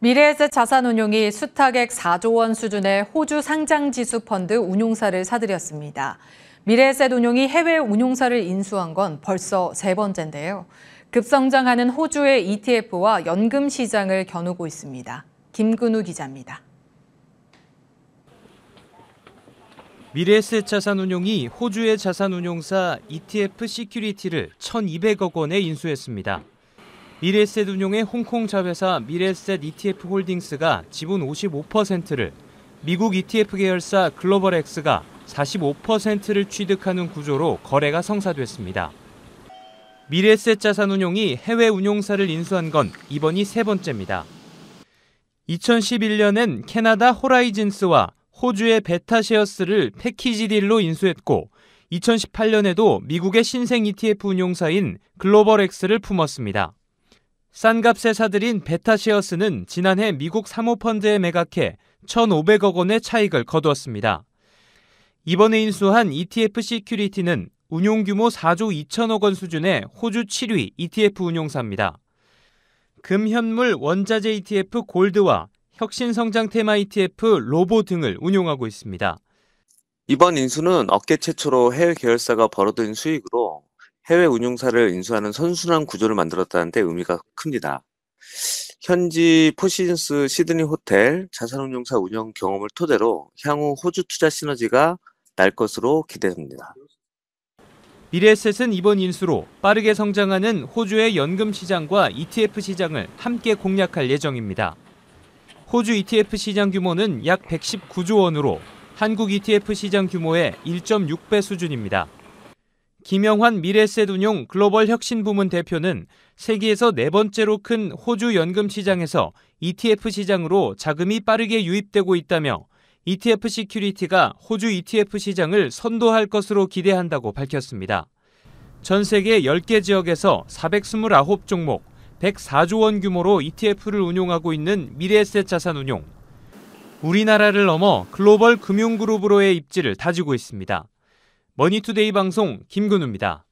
미래에셋 자산운용이 수탁액 4조 원 수준의 호주 상장지수 펀드 운용사를 사들였습니다. 미래에셋 운용이 해외 운용사를 인수한 건 벌써 세 번째인데요. 급성장하는 호주의 ETF와 연금 시장을 겨누고 있습니다. 김근우 기자입니다. 미래에셋 자산운용이 호주의 자산운용사 ETF 시큐리티를 1,200억 원에 인수했습니다. 미래셋 운용의 홍콩 자회사 미래셋 ETF 홀딩스가 지분 55%를 미국 ETF 계열사 글로벌 X가 45%를 취득하는 구조로 거래가 성사됐습니다. 미래셋 자산운용이 해외 운용사를 인수한 건 이번이 세 번째입니다. 2011년엔 캐나다 호라이즌스와 호주의 베타셰어스를 패키지 딜로 인수했고 2018년에도 미국의 신생 ETF 운용사인 글로벌 X를 품었습니다. 싼 값에 사들인 베타시어스는 지난해 미국 사모펀드에 매각해 1,500억 원의 차익을 거두었습니다. 이번에 인수한 ETF 시큐리티는 운용 규모 4조 2천억 원 수준의 호주 7위 ETF 운용사입니다. 금현물 원자재 ETF 골드와 혁신성장 테마 ETF 로보 등을 운용하고 있습니다. 이번 인수는 업계 최초로 해외 계열사가 벌어든 수익으로 해외 운용사를 인수하는 선순환 구조를 만들었다는 데 의미가 큽니다. 현지 포시즌스 시드니 호텔 자산운용사 운영 경험을 토대로 향후 호주 투자 시너지가 날 것으로 기대됩니다. 미래셋은 이번 인수로 빠르게 성장하는 호주의 연금 시장과 ETF 시장을 함께 공략할 예정입니다. 호주 ETF 시장 규모는 약 119조 원으로 한국 ETF 시장 규모의 1.6배 수준입니다. 김영환 미래셋운용 글로벌 혁신 부문 대표는 세계에서 네 번째로 큰 호주 연금 시장에서 ETF 시장으로 자금이 빠르게 유입되고 있다며 ETF 시큐리티가 호주 ETF 시장을 선도할 것으로 기대한다고 밝혔습니다. 전 세계 10개 지역에서 429종목 104조 원 규모로 ETF를 운용하고 있는 미래에셋 자산운용. 우리나라를 넘어 글로벌 금융그룹으로의 입지를 다지고 있습니다. 머니투데이 방송 김근우입니다.